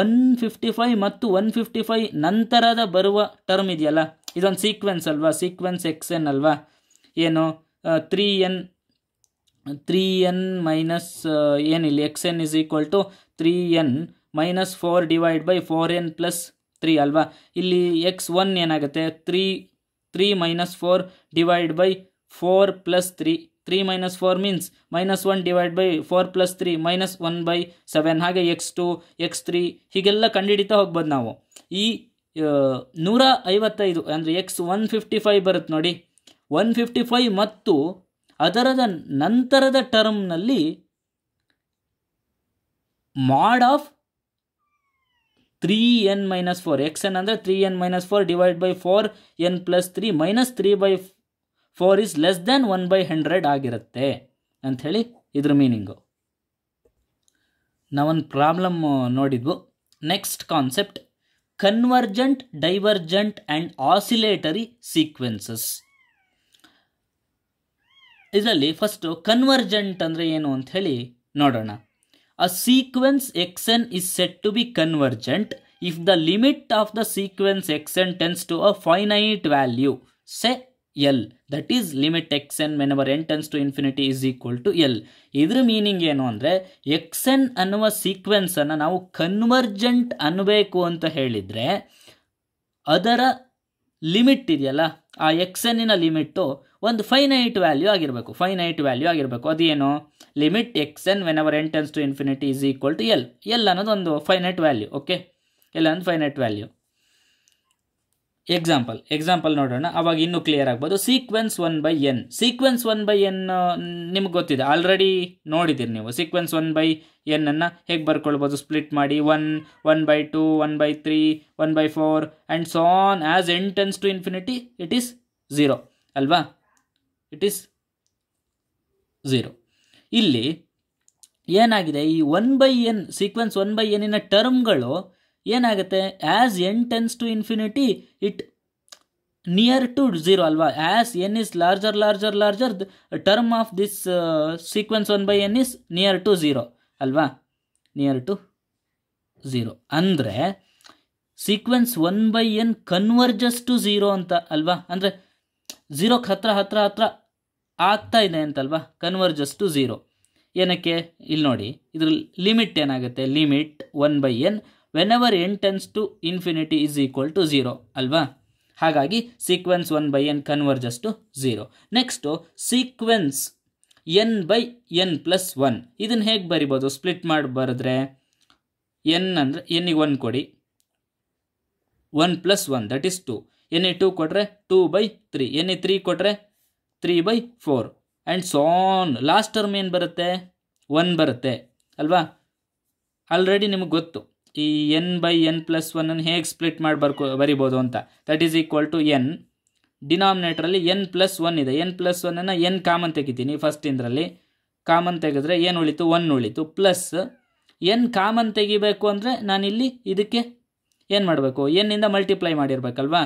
ಒನ್ ಫಿಫ್ಟಿ ಫೈವ್ ಮತ್ತು ಒನ್ ಫಿಫ್ಟಿ ಫೈವ್ ನಂತರದ ಬರುವ ಟರ್ಮ್ ಇದೆಯಲ್ಲ ಇದೊಂದು ಸೀಕ್ವೆನ್ಸ್ ಅಲ್ವಾ ಸೀಕ್ವೆನ್ಸ್ ಎಕ್ಸ್ ಎನ್ ಅಲ್ವಾ ಏನು three N three N minus ಏನಿಲ್ಲ X N is equal to three N minus four divide by four N plus three ಅಲ್ವಾ ಇಲ್ಲಿ ಎಕ್ಸ್ ಒನ್ ಏನಾಗುತ್ತೆ three three minus four divide by four plus three three minus four means minus one divide by four plus three minus one by seven ಹಾಗೆ ಎಕ್ಸ್ ಟು ಎಕ್ಸ್ ತ್ರೀ ಹೀಗೆಲ್ಲ ಕಂಡಿಡಿತಾ ಹೋಗ್ಬೋದು ನಾವು ಈ ನೂರ ಐವತ್ತೈದು ಅಂದರೆ ಎಕ್ಸ್ ಒನ್ ಫಿಫ್ಟಿ ಫೈವ್ ಬರುತ್ತೆ ನೋಡಿ ಒನ್ ಫಿಫ್ಟಿ ಫೈವ್ ಮತ್ತು ಅದರದ ನಂತರದ ಟರ್ಮ್ನಲ್ಲಿ mod of three N minus four X N ಅಂದರೆ three N minus four divide by four N plus three minus three by four is less than one by hundred ಆಗಿರುತ್ತೆ ಅಂಥೇಳಿ ಇದ್ರ ಮೀನಿಂಗು ನಾವೊಂದು ಪ್ರಾಬ್ಲಮ್ ನೋಡಿದ್ವು next concept convergent divergent and oscillatory sequences ಇದರಲ್ಲಿ ಫಸ್ಟು ಕನ್ವರ್ಜೆಂಟ್ ಅಂದರೆ ಏನು ಹೇಳಿ ನೋಡೋಣ a sequence X N is set to be convergent if the limit of the sequence X N tends to a finite value say L that is limit X N whenever N tends to infinity is equal to L ಇದ್ರ ಮೀನಿಂಗ್ ಏನು ಅಂದರೆ ಎಕ್ಸ್ ಎನ್ ಅನ್ನುವ ಸೀಕ್ವೆನ್ಸನ್ನು ನಾವು ಕನ್ವರ್ಜೆಂಟ್ ಅನ್ನಬೇಕು ಅಂತ ಹೇಳಿದರೆ ಅದರ ಲಿಮಿಟ್ ಇದೆಯಲ್ಲ ಆ ಎಕ್ಸ್ ಎನ್ನಿನ ಲಿಮಿಟ್ಟು ಒಂದು ಫೈನೈಟ್ ವ್ಯಾಲ್ಯೂ ಆಗಿರಬೇಕು ಫೈನೈಟ್ ವ್ಯಾಲ್ಯೂ ಆಗಿರಬೇಕು ಅದೇನು limit X N whenever N tends to infinity is equal to L L ಅನ್ನೋದು ಒಂದು ಫೈನೈಟ್ ವ್ಯಾಲ್ಯೂ ಓಕೆ ಎಲ್ಲ ಅನ್ನೋದು ಫೈನೈಟ್ ವ್ಯಾಲ್ಯೂ ಎಕ್ಸಾಂಪಲ್ ಎಕ್ಸಾಂಪಲ್ ನೋಡೋಣ ಅವಾಗ ಇನ್ನೂ ಕ್ಲಿಯರ್ ಆಗ್ಬೋದು sequence one by N sequence one by N ನಿಮ್ಗೆ ಗೊತ್ತಿದೆ ಆಲ್ರೆಡಿ ನೋಡಿದ್ದೀರಿ ನೀವು ಸೀಕ್ವೆನ್ಸ್ ಒನ್ ಬೈ ಎನ್ನನ್ನು ಹೇಗೆ ಬರ್ಕೊಳ್ಬೋದು ಸ್ಪ್ಲಿಟ್ ಮಾಡಿ one one by two one by three one by four and so on as N tends to infinity it is zero ಅಲ್ವಾ ಇಟ್ ಈಸ್ ಝೀರೋ ಇಲ್ಲಿ ಏನಾಗಿದೆ ಈ one by N sequence one by ಎನ್ನಿನ ಟರ್ಮ್ಗಳು ಏನಾಗುತ್ತೆ as N tends to infinity it near to zero ಅಲ್ವಾ as N is larger larger larger term of this sequence one by N is near to zero ಅಲ್ವಾ ನಿಯರ್ ಟು ಝೀರೋ ಅಂದರೆ sequence one by N converges to zero ಅಂತ ಅಲ್ವಾ ಅಂದರೆ ಝೀರೋಕ್ಕೆ ಹತ್ರ ಹತ್ರ ಹತ್ರ ಆಗ್ತಾ ಇದೆ ಅಂತಲ್ವಾ ಕನ್ವರ್ಜಸ್ ಟು ಝೀರೋ ಏನಕ್ಕೆ ಇಲ್ಲಿ ನೋಡಿ ಇದ್ರ ಲಿಮಿಟ್ ಏನಾಗುತ್ತೆ limit one by N when ever N tends to infinity is equal to zero ಅಲ್ವಾ ಹಾಗಾಗಿ sequence one by N converges to zero next sequence N by N plus one ಇದನ್ನು ಹೇಗೆ ಬರಿಬೋದು ಸ್ಪ್ಲಿಟ್ ಮಾಡಿ ಬರೆದ್ರೆ ಎನ್ ಅಂದರೆ ಎನ್ನಿಗೆ ಒನ್ ಕೊಡಿ one plus one that is two ಎನ್ನಿ ಟೂ ಕೊಟ್ಟರೆ ಟೂ ಬೈ ತ್ರೀ ಎನ್ನಿ ತ್ರೀ ಕೊಟ್ಟರೆ three by four and so on last term ಏನು ಬರುತ್ತೆ ಒನ್ ಬರುತ್ತೆ ಅಲ್ವಾ ಆಲ್ರೆಡಿ ನಿಮಗೆ ಗೊತ್ತು ಈ ಎನ್ ಬೈ ಎನ್ ಪ್ಲಸ್ ಒನ್ನನ್ನು ಹೇಗೆ ಸ್ಪ್ಲಿಟ್ ಮಾಡಿ ಬರ್ಕೊ ಬರಿಬೋದು ಅಂತ that is equal to N ಡಿನಾಮಿನೇಟ್ರಲ್ಲಿ ಎನ್ ಪ್ಲಸ್ ಒನ್ ಇದೆ ಎನ್ ಪ್ಲಸ್ ಒನ್ನನ್ನು ಎನ್ ಕಾಮನ್ ತೆಗಿತೀನಿ ಫಸ್ಟ್ ಇಂದ್ರಲ್ಲಿ ಕಾಮನ್ ತೆಗೆದ್ರೆ ಏನು ಉಳಿತು ಒನ್ ಉಳಿತು ಪ್ಲಸ್ ಎನ್ ಕಾಮನ್ ತೆಗಿಬೇಕು ಅಂದರೆ ನಾನಿಲ್ಲಿ ಇದಕ್ಕೆ ಏನು ಮಾಡಬೇಕು ಎನ್ನಿಂದ ಮಲ್ಟಿಪ್ಲೈ ಮಾಡಿರ್ಬೇಕಲ್ವಾ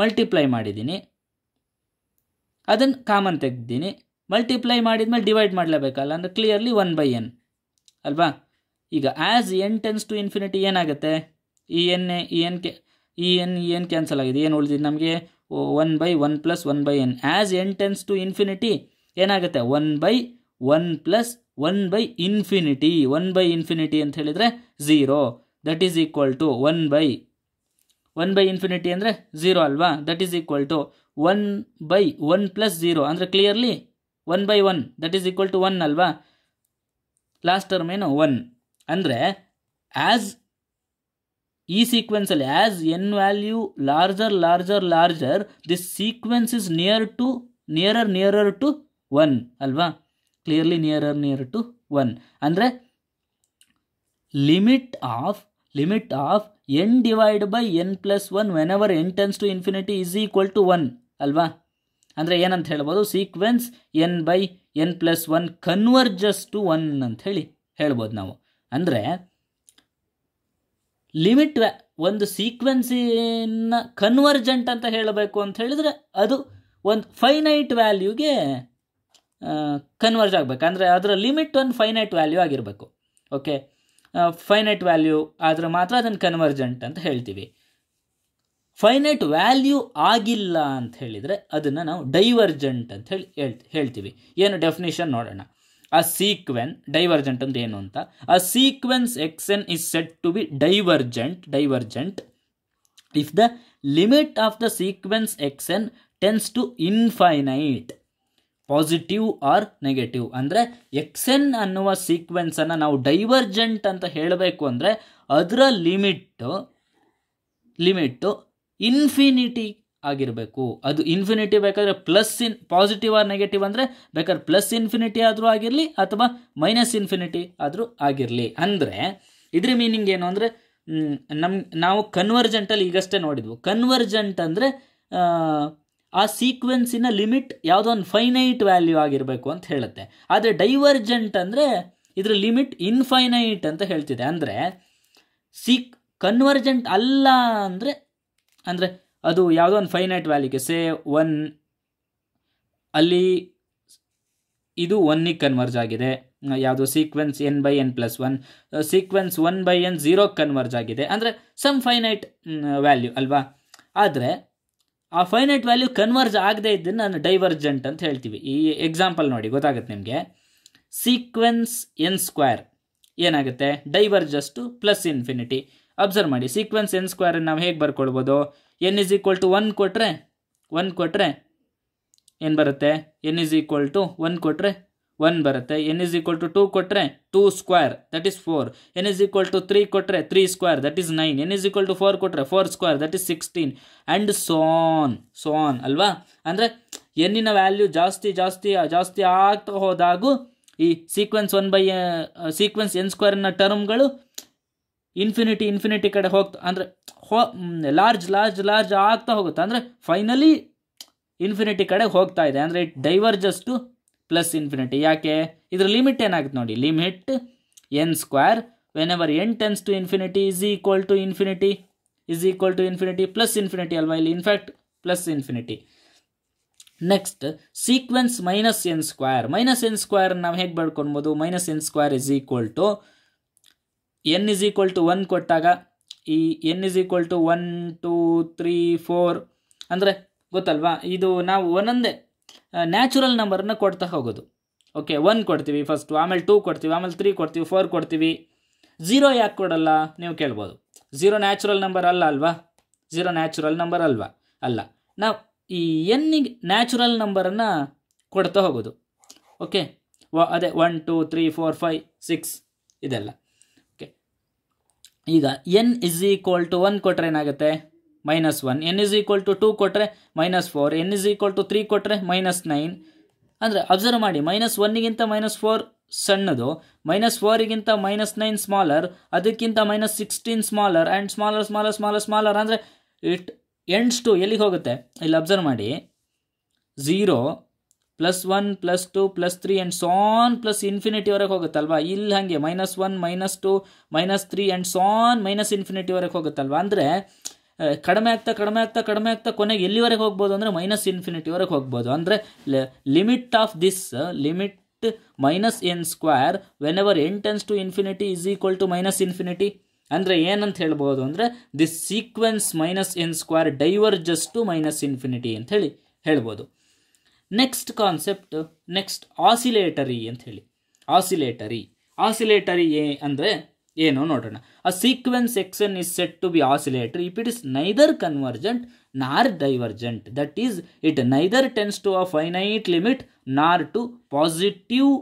ಮಲ್ಟಿಪ್ಲೈ ಮಾಡಿದ್ದೀನಿ ಅದನ್ನು ಕಾಮನ್ ತೆಗ್ದೀನಿ ಮಲ್ಟಿಪ್ಲೈ ಮಾಡಿದ್ಮೇಲೆ ಡಿವೈಡ್ ಮಾಡಲೇಬೇಕಲ್ಲ ಅಂದರೆ ಕ್ಲಿಯರ್ಲಿ ಒನ್ ಬೈ ಎನ್ ಅಲ್ವಾ ಈಗ as N tends to infinity ಏನಾಗುತ್ತೆ ಇ ಎನ್ ಎ ಇ ಎನ್ ಕೆ ಇ ಎನ್ ಇ ಎನ್ ಕ್ಯಾನ್ಸಲ್ ಆಗಿದೆ ಏನು ಉಳಿದಿದೆ ನಮಗೆ one by one plus one by N as N tends to infinity ಏನಾಗುತ್ತೆ one by one plus one by infinity one by infinity ಅಂತ ಹೇಳಿದರೆ zero that is equal to one by one by infinity ಅಂದರೆ ಝೀರೋ ಅಲ್ವಾ that is equal to one by one plus zero ಅಂದರೆ clearly one by one that is equal to one ಅಲ್ವಾ ಲಾಸ್ಟ್ ಟರ್ಮ್ ಏನು ಒನ್ ಅಂದರೆ ಆ್ಯಸ್ ಈ ಸೀಕ್ವೆನ್ಸಲ್ಲಿ as N value larger larger larger this sequence is near to nearer nearer to one ಅಲ್ವಾ clearly nearer near to one ಅಂದರೆ limit of limit of N divide by N plus one when ever N tends to infinity is equal to one ಅಲ್ವಾ ಅಂದರೆ ಏನಂತ ಹೇಳ್ಬೋದು sequence N by N plus one converges to one ಅಂತ ಹೇಳಿ ಹೇಳ್ಬೋದು ನಾವು ಅಂದರೆ ಲಿಮಿಟ್ ಒಂದು ಸೀಕ್ವೆನ್ಸಿನ ಕನ್ವರ್ಜೆಂಟ್ ಅಂತ ಹೇಳಬೇಕು ಅಂತ ಹೇಳಿದರೆ ಅದು ಒಂದು ಫೈನೈಟ್ ವ್ಯಾಲ್ಯೂಗೆ ಕನ್ವರ್ಜ್ ಆಗಬೇಕು ಅಂದರೆ ಅದರ ಲಿಮಿಟ್ ಒಂದು ಫೈನೈಟ್ ವ್ಯಾಲ್ಯೂ ಆಗಿರಬೇಕು ಓಕೆ ಫೈನೈಟ್ ವ್ಯಾಲ್ಯೂ ಆದರೆ ಮಾತ್ರ ಅದನ್ನು ಕನ್ವರ್ಜೆಂಟ್ ಅಂತ ಹೇಳ್ತೀವಿ ಫೈನೈಟ್ ವ್ಯಾಲ್ಯೂ ಆಗಿಲ್ಲ ಅಂತ ಹೇಳಿದರೆ ಅದನ್ನು ನಾವು ಡೈವರ್ಜೆಂಟ್ ಅಂತ ಹೇಳಿ ಹೇಳ್ತೀವಿ ಏನು ಡೆಫಿನೇಷನ್ ನೋಡೋಣ ಆ ಸೀಕ್ವೆನ್ ಡೈವರ್ಜೆಂಟ್ ಅಂದ್ರೆ ಏನು ಅಂತ ಆ sequence X N is set to be divergent divergent if the limit of the sequence X N tends to infinite positive or negative ಅಂದರೆ ಎಕ್ಸ್ ಎನ್ ಅನ್ನುವ ಸೀಕ್ವೆನ್ಸನ್ನು ನಾವು ಡೈವರ್ಜೆಂಟ್ ಅಂತ ಹೇಳಬೇಕು ಅಂದರೆ ಅದರ ಲಿಮಿಟ್ಟು ಲಿಮಿಟ್ಟು ಇನ್ಫಿನಿಟಿ ಆಗಿರಬೇಕು ಅದು ಇನ್ಫಿನಿಟಿ ಬೇಕಾದರೆ plus in positive or negative ಅಂದರೆ ಬೇಕಾದ್ರೆ ಪ್ಲಸ್ ಇನ್ಫಿನಿಟಿ ಆದರೂ ಆಗಿರಲಿ ಅಥವಾ ಮೈನಸ್ ಇನ್ಫಿನಿಟಿ ಆದರೂ ಆಗಿರಲಿ ಅಂದರೆ ಇದ್ರ ಮೀನಿಂಗ್ ಏನು ಅಂದರೆ ನಮ್ ನಾವು ಕನ್ವರ್ಜೆಂಟಲ್ಲಿ ಈಗಷ್ಟೇ ನೋಡಿದ್ವು ಕನ್ವರ್ಜೆಂಟ್ ಅಂದರೆ ಆ ಸೀಕ್ವೆನ್ಸಿನ ಲಿಮಿಟ್ ಯಾವುದೋ ಒಂದು ಫೈನೈಟ್ ವ್ಯಾಲ್ಯೂ ಆಗಿರಬೇಕು ಅಂತ ಹೇಳುತ್ತೆ ಆದರೆ ಡೈವರ್ಜೆಂಟ್ ಅಂದರೆ ಇದರ ಲಿಮಿಟ್ ಇನ್ಫೈನೈಟ್ ಅಂತ ಹೇಳ್ತಿದೆ ಅಂದರೆ ಸೀಕ್ ಕನ್ವರ್ಜೆಂಟ್ ಅಲ್ಲ ಅಂದರೆ ಅಂದರೆ ಅದು ಯಾವುದೋ ಒಂದು ಫೈನೈಟ್ ವ್ಯಾಲ್ಯೂಗೆ ಸೇ ಒನ್ ಅಲ್ಲಿ ಇದು ಒನ್ನಿಗೆ ಕನ್ವರ್ಜ್ ಆಗಿದೆ ಯಾವುದು sequence N by N plus one sequence one by N zero converge ಆಗಿದೆ ಅಂದರೆ ಸಮ್ ಫೈನೈಟ್ ವ್ಯಾಲ್ಯೂ ಅಲ್ವಾ ಆದರೆ ಆ ಫೈನೈಟ್ ವ್ಯಾಲ್ಯೂ ಕನ್ವರ್ಜ್ ಆಗದೆ ಇದ್ದನ್ನು ನಾನು ಡೈವರ್ಜೆಂಟ್ ಅಂತ ಹೇಳ್ತೀವಿ ಈ ಎಕ್ಸಾಂಪಲ್ ನೋಡಿ ಗೊತ್ತಾಗುತ್ತೆ ನಿಮಗೆ ಸೀಕ್ವೆನ್ಸ್ ಎನ್ ಸ್ಕ್ವೇರ್ ಏನಾಗುತ್ತೆ diverges to plus infinity observe ಮಾಡಿ ಸೀಕ್ವೆನ್ಸ್ ಎನ್ ಸ್ಕ್ವೇರನ್ನು ನಾವು ಹೇಗೆ ಬರ್ಕೊಳ್ಬೋದು N is equal to one ಕೊಟ್ಟರೆ ಒನ್ ಕೊಟ್ಟರೆ ಏನು ಬರುತ್ತೆ N is equal to one ಕೊಟ್ಟರೆ ಒನ್ ಬರುತ್ತೆ N is equal to two ಕೊಟ್ಟರೆ two square that is four N is equal to three ಕೊಟ್ಟರೆ three square that is nine N is equal to four ಕೊಟ್ಟರೆ four square that is sixteen and so on ಸೋನ್ ಅಲ್ವಾ ಅಂದರೆ ಎನ್ನಿನ ವ್ಯಾಲ್ಯೂ ಜಾಸ್ತಿ ಜಾಸ್ತಿ ಜಾಸ್ತಿ ಆಗ್ತಾ ಹೋದಾಗೂ ಈ sequence one by sequence N ಸ್ಕ್ವೇರ್ನ ಟರ್ಮ್ಗಳು ಇನ್ಫಿನಿಟಿ ಇನ್ಫಿನಿಟಿ ಕಡೆ ಹೋಗ್ತಾ ಅಂದರೆ ಹೋ ಲಾರ್ಜ್ ಲಾರ್ಜ್ ಲಾರ್ಜ್ ಆಗ್ತಾ ಹೋಗುತ್ತೆ ಅಂದರೆ ಫೈನಲಿ ಇನ್ಫಿನಿಟಿ ಕಡೆ ಹೋಗ್ತಾ ಇದೆ ಅಂದರೆ it diverges to plus infinity ಯಾಕೆ ಇದ್ರ ಲಿಮಿಟ್ ಏನಾಗುತ್ತೆ ನೋಡಿ limit n square when ever N tends to infinity is equal to infinity is equal to infinity plus infinity ಅಲ್ವಾ ಇಲ್ಲಿ in fact plus infinity next sequence minus n square minus n square ನಾವು ಹೇಗೆ ಬರ್ಕೊಬೋದು minus n square is equal to n is equal to one ಕೊಟ್ಟಾಗ ಈ n is equal to one two three four ಅಂದರೆ ಗೊತ್ತಲ್ವಾ ಇದು ನಾವು ಒಂದೊಂದೇ ನ್ಯಾಚುರಲ್ ನಂಬರನ್ನ ಕೊಡ್ತಾ ಹೋಗೋದು ಓಕೆ ಒನ್ ಕೊಡ್ತೀವಿ ಫಸ್ಟು ಆಮೇಲೆ ಟೂ ಕೊಡ್ತೀವಿ ಆಮೇಲೆ ತ್ರೀ ಕೊಡ್ತೀವಿ ಫೋರ್ ಕೊಡ್ತೀವಿ ಝೀರೋ ಯಾಕೆ ಕೊಡಲ್ಲ ನೀವು ಕೇಳ್ಬೋದು ಝೀರೋ ನ್ಯಾಚುರಲ್ ನಂಬರ್ ಅಲ್ಲ ಅಲ್ವಾ ಝೀರೋ ನ್ಯಾಚುರಲ್ ನಂಬರ್ ಅಲ್ವಾ ಅಲ್ಲ ನಾವು ಈ ಎನ್ನಿಗೆ ನ್ಯಾಚುರಲ್ ನಂಬರನ್ನು ಕೊಡ್ತಾ ಹೋಗೋದು ಓಕೆ ಅದೇ one two three four five six ಇದೆಲ್ಲ ಈಗ n is equal to one ಕೊಟ್ಟರೆ ಏನಾಗುತ್ತೆ minus one n is equal to two ಕೊಟ್ಟರೆ minus four N is equal to three ಕೊಟ್ಟರೆ ಮೈನಸ್ ನೈನ್ ಅಂದರೆ ಅಬ್ಸರ್ವ್ ಮಾಡಿ ಮೈನಸ್ ಒನ್ನಿಗಿಂತ ಮೈನಸ್ ಫೋರ್ ಸಣ್ಣದು ಮೈನಸ್ ಫೋರಿಗಿಂತ ಮೈನಸ್ ನೈನ್ ಸ್ಮಾಲರ್ ಅದಕ್ಕಿಂತ minus sixteen smaller and smaller smaller smaller smaller ಅಂದರೆ ಇಟ್ ಎಂಡ್ಸ್ ಟು ಎಲ್ಲಿಗೆ ಹೋಗುತ್ತೆ ಇಲ್ಲಿ ಅಬ್ಸರ್ವ್ ಮಾಡಿ zero plus one plus two plus three and so on plus ಇನ್ಫಿನಿಟಿವರೆಗೆ ಹೋಗುತ್ತಲ್ವಾ ಇಲ್ಲಿ ಹಾಗೆ minus one minus two minus three and so on minus ಇನ್ಫಿನಿಟಿವರೆಗೆ ಹೋಗುತ್ತಲ್ವಾ ಅಂದರೆ ಕಡಿಮೆ ಆಗ್ತಾ ಕಡಿಮೆ ಆಗ್ತಾ ಕಡಿಮೆ ಆಗ್ತಾ ಕೊನೆಗೆ ಎಲ್ಲಿವರೆಗೆ ಹೋಗ್ಬೋದು ಅಂದರೆ ಮೈನಸ್ ಇನ್ಫಿನಿಟಿವರೆಗೆ ಹೋಗ್ಬೋದು ಅಂದರೆ limit of this limit minus n square when ever N tends to infinity is equal to minus infinity ಅಂದರೆ ಏನಂತ ಹೇಳ್ಬೋದು ಅಂದರೆ this sequence minus n square diverges to minus infinity ಅಂತ ಹೇಳಿ ಹೇಳ್ಬೋದು ನೆಕ್ಸ್ಟ್ ಕಾನ್ಸೆಪ್ಟ್ ನೆಕ್ಸ್ಟ್ ಆಸಿಲೇಟರಿ ಅಂತ ಹೇಳಿ ಆಸಿಲೇಟರಿ ಆಸಿಲೇಟರಿ ಏ ಅಂದರೆ ಏನು ನೋಡೋಣ a sequence x n is set to be oscillator if it is neither convergent nor divergent that is it neither tends to a finite limit nor to positive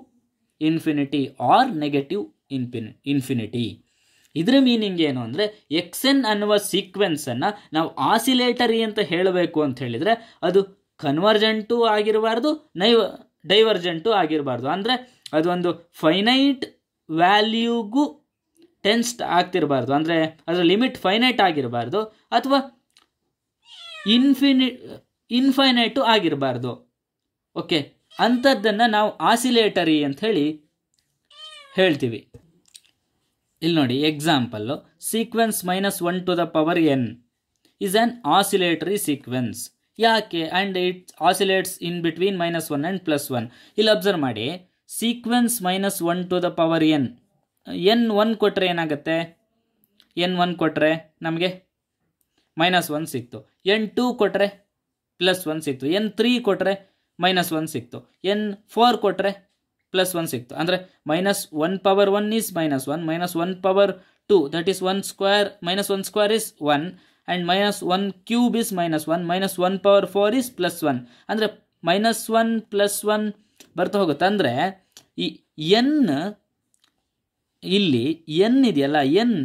infinity or negative infinity infinity ಇದರ ಮೀನಿಂಗ್ ಏನು ಅಂದರೆ ಎಕ್ಸೆನ್ ಅನ್ನುವ ಸೀಕ್ವೆನ್ಸನ್ನು ನಾವು ಆಸಿಲೇಟರಿ ಅಂತ ಹೇಳಬೇಕು ಅಂತ ಹೇಳಿದರೆ ಅದು ಕನ್ವರ್ಜೆಂಟು ಆಗಿರಬಾರ್ದು ನೈವ ಡೈವರ್ಜೆಂಟು ಆಗಿರಬಾರ್ದು ಅಂದರೆ ಅದೊಂದು ಫೈನೈಟ್ ವ್ಯಾಲ್ಯೂಗೂ ಟೆನ್ಸ್ಟ್ ಆಗ್ತಿರಬಾರ್ದು ಅಂದರೆ ಅದರ ಲಿಮಿಟ್ ಫೈನೈಟ್ ಆಗಿರಬಾರ್ದು ಅಥವಾ ಇನ್ಫಿನಿ ಇನ್ಫೈನೈಟು ಆಗಿರಬಾರ್ದು ಓಕೆ ಅಂಥದ್ದನ್ನು ನಾವು ಆಸಿಲೇಟರಿ ಅಂತ ಹೇಳಿ ಹೇಳ್ತೀವಿ ಇಲ್ಲಿ ನೋಡಿ example sequence minus one to the power n is an oscillatory sequence ಯಾಕೆ and it oscillates in between minus one and plus one ಇಲ್ಲಿ ಅಬ್ಸರ್ವ್ ಮಾಡಿ sequence minus one to the power n n one ಕೊಟ್ಟರೆ ಏನಾಗುತ್ತೆ ಎನ್ ಒನ್ ಕೊಟ್ಟರೆ ನಮಗೆ ಮೈನಸ್ ಒನ್ ಸಿಕ್ತು ಎನ್ ಟೂ ಕೊಟ್ಟರೆ ಪ್ಲಸ್ ಒನ್ ಸಿಕ್ತು ಎನ್ ತ್ರೀ ಕೊಟ್ಟರೆ ಮೈನಸ್ ಒನ್ ಸಿಕ್ತು ಎನ್ ಫೋರ್ ಕೊಟ್ಟರೆ ಪ್ಲಸ್ ಒನ್ ಸಿಕ್ತು ಅಂದರೆ minus one power one is minus one minus one power two that is one square minus one square is one and minus one cube is minus one minus one power four is plus one ಅಂದರೆ ಮೈನಸ್ ಒನ್ ಪ್ಲಸ್ ಒನ್ ಬರ್ತಾ ಹೋಗುತ್ತೆ ಅಂದರೆ ಈ ಎನ್ ಇಲ್ಲಿ ಎನ್ ಇದೆಯಲ್ಲ ಎನ್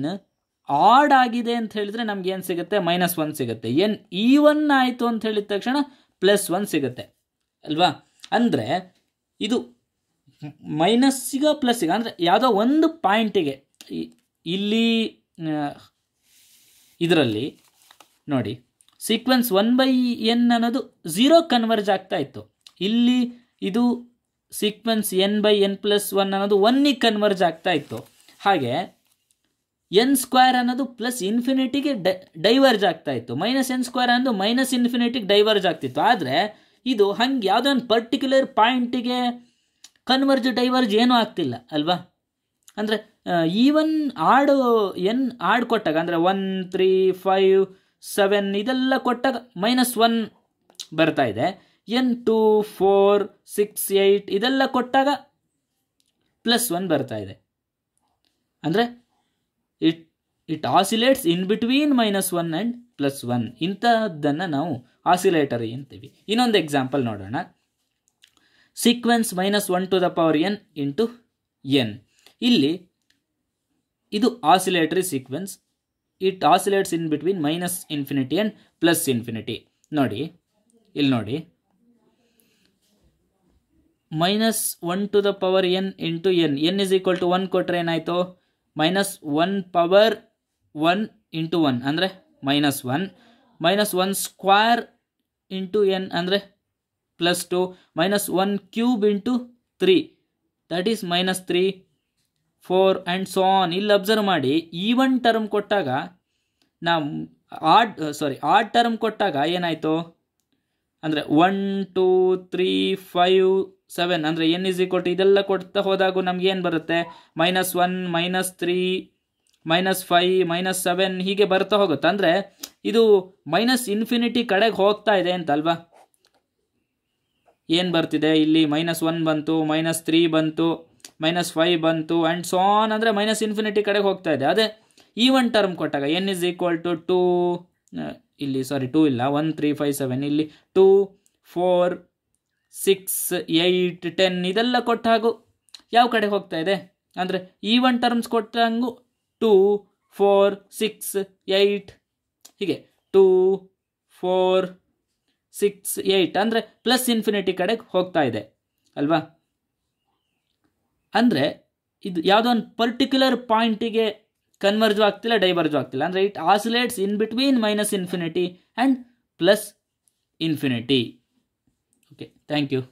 ಆಡ್ ಆಗಿದೆ ಅಂತ ಹೇಳಿದರೆ ನಮ್ಗೆ ಏನು ಸಿಗುತ್ತೆ ಮೈನಸ್ ಒನ್ ಸಿಗುತ್ತೆ ಎನ್ ಇ ಒನ್ ಆಯಿತು ಅಂತ ಹೇಳಿದ ತಕ್ಷಣ ಪ್ಲಸ್ ಒನ್ ಸಿಗುತ್ತೆ ಅಲ್ವಾ ಅಂದರೆ ಇದು ಮೈನಸ್ಸಿಗ ಪ್ಲಸ್ಸಿಗ ಅಂದರೆ ಯಾವುದೋ ಒಂದು ಪಾಯಿಂಟಿಗೆ ಇಲ್ಲಿ ಇದರಲ್ಲಿ ನೋಡಿ ಸೀಕ್ವೆನ್ಸ್ ಒನ್ ಬೈ ಎನ್ ಅನ್ನೋದು ಝೀರೋ ಕನ್ವರ್ಜ್ ಆಗ್ತಾ ಇತ್ತು ಇಲ್ಲಿ ಇದು sequence N by N plus one ಅನ್ನೋದು ಒನ್ನಿಗೆ ಕನ್ವರ್ಜ್ ಆಗ್ತಾ ಇತ್ತು ಹಾಗೆ ಎನ್ ಸ್ಕ್ವೇರ್ ಅನ್ನೋದು ಪ್ಲಸ್ ಇನ್ಫಿನಿಟಿಗೆ ಡೈವರ್ಜ್ ಆಗ್ತಾ ಇತ್ತು ಮೈನಸ್ ಎನ್ ಸ್ಕ್ವೇರ್ ಅನ್ನೋದು ಮೈನಸ್ ಇನ್ಫಿನಿಟಿಗೆ ಡೈವರ್ಜ್ ಆಗ್ತಿತ್ತು ಆದರೆ ಇದು ಹಂಗೆ ಯಾವುದೋ ಒಂದು ಪರ್ಟಿಕ್ಯುಲರ್ ಪಾಯಿಂಟಿಗೆ ಕನ್ವರ್ಜ್ ಡೈವರ್ಜ್ ಏನೂ ಆಗ್ತಿಲ್ಲ ಅಲ್ವಾ ಅಂದರೆ ಈವನ್ ಆಡು ಎನ್ ಆಡ್ ಕೊಟ್ಟಾಗ ಅಂದರೆ ಒನ್ ತ್ರೀ ಫೈವ್ ಸೆವೆನ್ ಇದೆಲ್ಲ ಕೊಟ್ಟಾಗ ಮೈನಸ್ ಒನ್ ಬರ್ತಾ ಇದೆ n two four six eight ಇದೆಲ್ಲ ಕೊಟ್ಟಾಗ ಪ್ಲಸ್ ಒನ್ ಬರ್ತಾ ಇದೆ ಅಂದರೆ it it oscillates in between minus one and plus one ಇಂಥದ್ದನ್ನು ನಾವು ಆಸಿಲೇಟರಿ ಅಂತೀವಿ ಇನ್ನೊಂದು ಎಕ್ಸಾಂಪಲ್ ನೋಡೋಣ sequence minus one to the power n into n ಇಲ್ಲಿ ಇದು oscillatory sequence it oscillates in between minus infinity and plus infinity ನೋಡಿ ಇಲ್ಲಿ ನೋಡಿ minus one to the power n into n n is equal to one ಕೊಟ್ಟರೆ ಏನಾಯಿತು minus one power one into one ಅಂದರೆ minus one minus one square into n ಅಂದರೆ plus two minus one cube into three that is minus three four and so on ಇಲ್ಲಿ ಅಬ್ಸರ್ವ್ ಮಾಡಿ ಈವನ್ ಟರ್ಮ್ ಕೊಟ್ಟಾಗ ನಾವು ಆಡ್ ಸಾರಿ ಆಡ್ ಟರ್ಮ್ ಕೊಟ್ಟಾಗ ಏನಾಯಿತು ಅಂದರೆ one two three five seven ಅಂದರೆ ಎನ್ ಇಸ್ ಕೊಟ್ಟು ಇದೆಲ್ಲ ಕೊಡ್ತಾ ಹೋದಾಗೂ ನಮ್ಗೇನು ಬರುತ್ತೆ minus one minus three minus five minus seven ಹೀಗೆ ಬರ್ತಾ ಹೋಗುತ್ತೆ ಅಂದರೆ ಇದು ಮೈನಸ್ ಇನ್ಫಿನಿಟಿ ಕಡೆಗೆ ಹೋಗ್ತಾ ಇದೆ ಅಂತ ಅಲ್ವಾ ಏನು ಬರ್ತಿದೆ ಇಲ್ಲಿ ಮೈನಸ್ ಒನ್ ಬಂತು ಮೈನಸ್ ತ್ರೀ ಬಂತು ಮೈನಸ್ ಫೈ ಬಂತು ಆ್ಯಂಡ್ ಸೋನ್ ಅಂದರೆ ಮೈನಸ್ ಇನ್ಫಿನಿಟಿ ಕಡೆಗೆ ಹೋಗ್ತಾ ಇದೆ ಅದೇ ಈ ಒನ್ ಟರ್ಮ್ ಕೊಟ್ಟಾಗ n is equal to two ಇಲ್ಲಿ ಸಾರಿ ಟೂ ಇಲ್ಲ ಒನ್ ತ್ರೀ ಫೈ ಸೆವೆನ್ ಇಲ್ಲಿ two four six eight ten ಇದೆಲ್ಲ ಕೊಟ್ಟಾಗು ಯಾವ ಕಡೆ ಹೋಗ್ತಾ ಇದೆ ಅಂದರೆ ಈ ಒನ್ ಟರ್ಮ್ಸ್ ಕೊಟ್ಟಂಗು ಟೂ ಫೋರ್ ಸಿಕ್ಸ್ ಏಯ್ಟ್ ಹೀಗೆ ಟೂ ಫೋರ್ ಸಿಕ್ಸ್ ಏಯ್ಟ್ ಅಂದರೆ ಪ್ಲಸ್ ಇನ್ಫಿನಿಟಿ ಕಡೆಗೆ ಹೋಗ್ತಾ ಇದೆ ಅಲ್ವಾ ಅಂದರೆ ಇದು ಯಾವುದೋ ಒಂದು ಪರ್ಟಿಕ್ಯುಲರ್ ಪಾಯಿಂಟಿಗೆ ಕನ್ವರ್ಜು ಆಗ್ತಿಲ್ಲ ಡೈವರ್ಜು ಆಗ್ತಿಲ್ಲ ಅಂದರೆ it oscillates in between minus infinity and plus infinity okay thank you